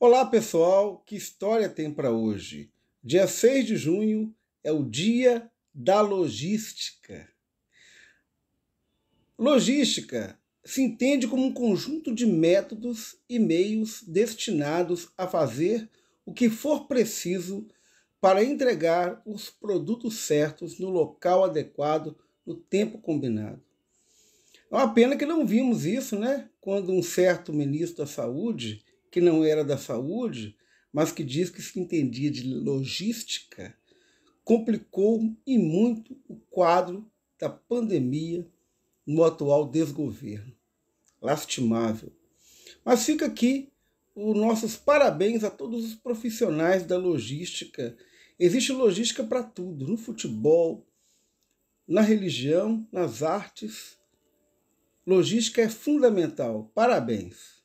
Olá pessoal, que história tem para hoje? Dia 6 de junho é o dia da logística. Logística se entende como um conjunto de métodos e meios destinados a fazer o que for preciso para entregar os produtos certos no local adequado no tempo combinado. É uma pena que não vimos isso, né? Quando um certo ministro da Saúde que não era da saúde, mas que diz que se entendia de logística, complicou e muito o quadro da pandemia no atual desgoverno. Lastimável. Mas fica aqui os nossos parabéns a todos os profissionais da logística. Existe logística para tudo, no futebol, na religião, nas artes. Logística é fundamental. Parabéns.